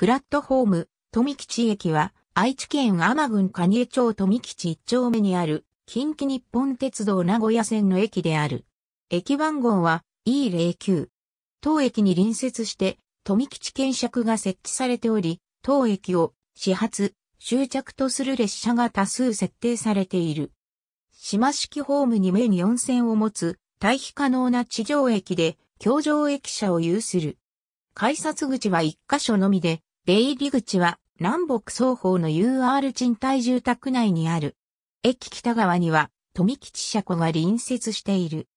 プラットホーム、富吉駅は、愛知県天郡蟹江町富吉一丁目にある、近畿日本鉄道名古屋線の駅である。駅番号は E09。当駅に隣接して、富吉検尺が設置されており、当駅を始発、終着とする列車が多数設定されている。島式ホームに目に4線を持つ、対避可能な地上駅で、橋上駅舎を有する。改札口は1箇所のみで、出入り口は南北双方の UR 賃貸住宅内にある。駅北側には富吉車庫が隣接している。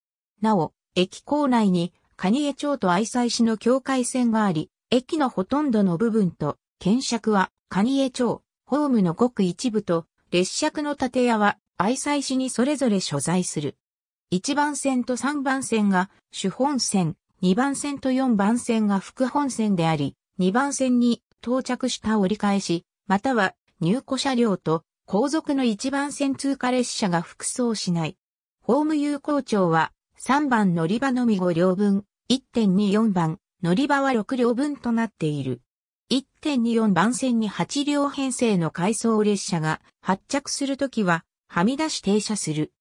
なお、駅構内に蟹江町と愛西市の境界線があり、駅のほとんどの部分と、検釈は蟹江町、ホームのごく一部と、列車の建屋は愛西市にそれぞれ所在する。1番線と3番線が主本線、2番線と4番線が副本線であり、2番線に到着した折り返し、または入庫車両と後続の1番線通過列車が服装しない。ホーム有効庁は3番乗り場のみ5両分、1.24番乗り場は6両分となっている。1.24番線に8両編成の回送列車が発着するときははみ出し停車する。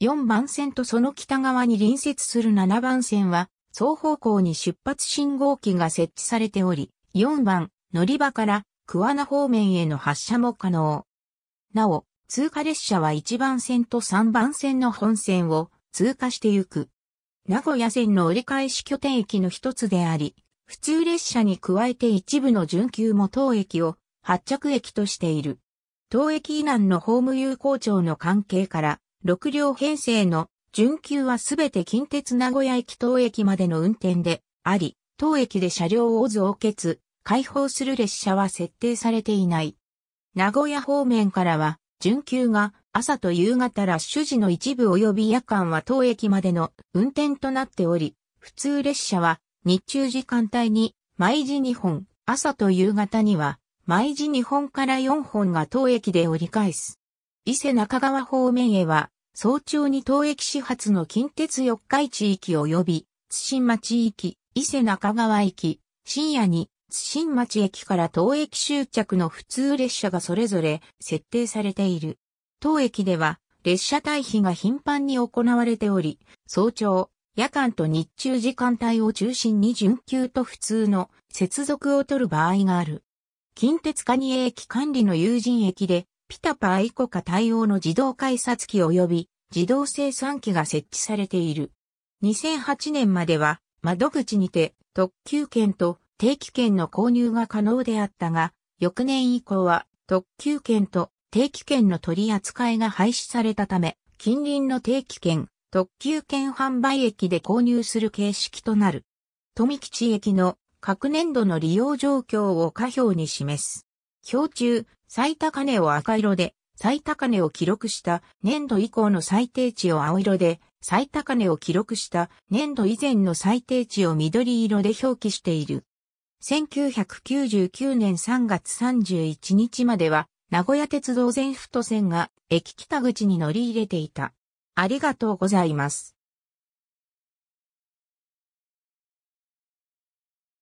4番線とその北側に隣接する7番線は双方向に出発信号機が設置されており、4番、乗り場から桑名方面への発車も可能。なお、通過列車は1番線と3番線の本線を通過してゆく。名古屋線の折り返し拠点駅の一つであり、普通列車に加えて一部の準急も当駅を発着駅としている。当駅以南のホーム有効庁の関係から、6両編成の準急はすべて近鉄名古屋駅当駅までの運転であり、当駅で車両を増結、開放する列車は設定されていない。名古屋方面からは、準急が朝と夕方ラッシュ時の一部及び夜間は当駅までの運転となっており、普通列車は日中時間帯に毎時2本、朝と夕方には毎時2本から4本が当駅で折り返す。伊勢中川方面へは、早朝に当駅始発の近鉄四日市駅及び、津島地域、伊勢中川駅、深夜に新町駅から当駅終着の普通列車がそれぞれ設定されている。当駅では列車退避が頻繁に行われており、早朝、夜間と日中時間帯を中心に準急と普通の接続を取る場合がある。近鉄蟹江駅管理の友人駅で、ピタパイコカ対応の自動改札機及び自動生産機が設置されている。2008年までは窓口にて特急券と定期券の購入が可能であったが、翌年以降は特急券と定期券の取り扱いが廃止されたため、近隣の定期券、特急券販売駅で購入する形式となる。富吉駅の各年度の利用状況を下表に示す。表中、最高値を赤色で、最高値を記録した年度以降の最低値を青色で、最高値を記録した年度以前の最低値を緑色で表記している。1999年3月31日までは、名古屋鉄道全府都線が駅北口に乗り入れていた。ありがとうございます。